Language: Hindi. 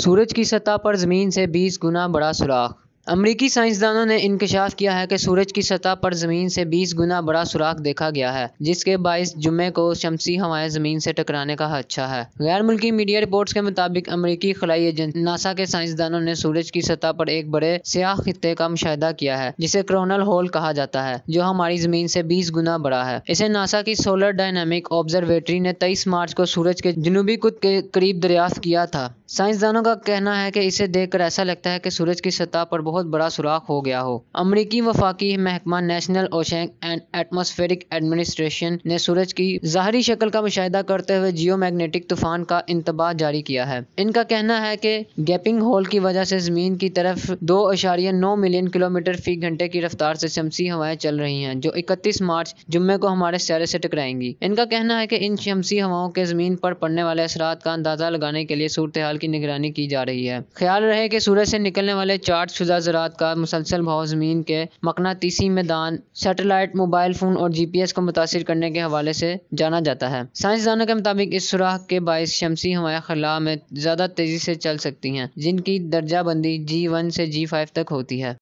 सूरज की सतह पर ज़मीन से बीस गुना बड़ा सुराख अमरीकी साइंसदानों ने इंकशाफ किया है कि सूरज की सतह पर ज़मीन से 20 गुना बड़ा सुराख देखा गया है जिसके बाईस जुमे को शमसी हवाएं ज़मीन से टकराने का अच्छा है गैर मुल्की मीडिया रिपोर्ट्स के मुताबिक अमरीकी खलाई एजेंसी नासा के साइंसदानों ने सूरज की सतह पर एक बड़े स्याह खत्े का मुशाह किया है जिसे क्रोनल होल कहा जाता है जो हमारी ज़मीन से बीस गुना बड़ा है इसे नासा की सोलर डायनामिक ऑब्जर्वेटरी ने तेईस मार्च को सूरज के जनूबी कुत के करीब दरियाफ्त किया था साइंसदानों का कहना है कि इसे देखकर ऐसा लगता है की सूरज की सतह पर बहुत बहुत बड़ा सुराख हो गया हो अमरीकी वफाकी महकमा national ocean and atmospheric administration ने सूरज की जहरी शक्ल का मुशाह करते हुए जियो मैग्नेटिक तूफान का इंतबाह जारी किया है इनका कहना है कि गैपिंग होल की वजह से ज़मीन की तरफ दो अशारिया नौ मिलियन किलोमीटर फी घंटे की रफ्तार से शमसी हवाएं चल रही हैं जो इकतीस मार्च जुम्मे को हमारे सैरे से टकराएंगी इनका कहना है कि इन शमसी हवाओं के ज़मीन पर पड़ने वाले असरा का अंदाजा लगाने के लिए सूरत हाल की निगरानी की जा रही है ख्याल रहे कि सूरज से निकलने वाले चार्ट शुदा ज़रात का मुसलसल भाव ज़मीन के मकनातीसी मैदान सेटेलाइट मोबाइल फ़ोन और जी पी एस को मुतासर करने के हवाले से जाना जाता है साइंसदानों के मुताबिक इस सुराख के बायस शमसी हवाया खला में ज़्यादा तेज़ी से चल सकती हैं जिनकी दर्जाबंदी जी वन से जी फाइव तक होती है